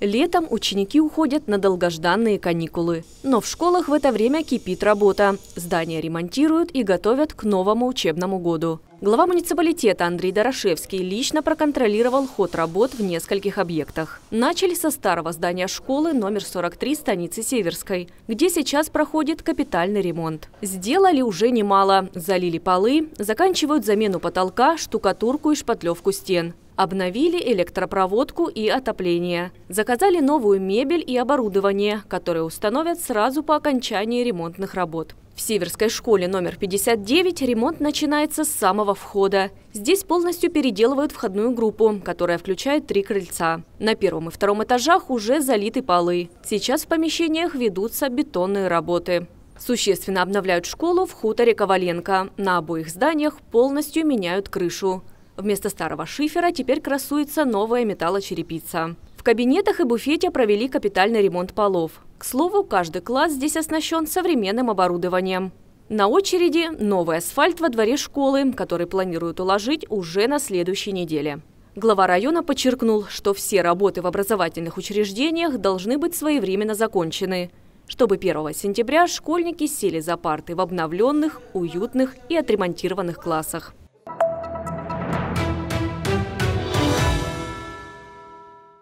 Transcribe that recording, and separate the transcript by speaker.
Speaker 1: Летом ученики уходят на долгожданные каникулы. Но в школах в это время кипит работа. Здания ремонтируют и готовят к новому учебному году. Глава муниципалитета Андрей Дорошевский лично проконтролировал ход работ в нескольких объектах. Начали со старого здания школы номер 43 станицы Северской, где сейчас проходит капитальный ремонт. Сделали уже немало. Залили полы, заканчивают замену потолка, штукатурку и шпатлевку стен. Обновили электропроводку и отопление. Заказали новую мебель и оборудование, которое установят сразу по окончании ремонтных работ. В Северской школе номер 59 ремонт начинается с самого входа. Здесь полностью переделывают входную группу, которая включает три крыльца. На первом и втором этажах уже залиты полы. Сейчас в помещениях ведутся бетонные работы. Существенно обновляют школу в хуторе Коваленко. На обоих зданиях полностью меняют крышу. Вместо старого шифера теперь красуется новая металлочерепица. В кабинетах и буфете провели капитальный ремонт полов. К слову, каждый класс здесь оснащен современным оборудованием. На очереди новый асфальт во дворе школы, который планируют уложить уже на следующей неделе. Глава района подчеркнул, что все работы в образовательных учреждениях должны быть своевременно закончены, чтобы 1 сентября школьники сели за парты в обновленных, уютных и отремонтированных классах.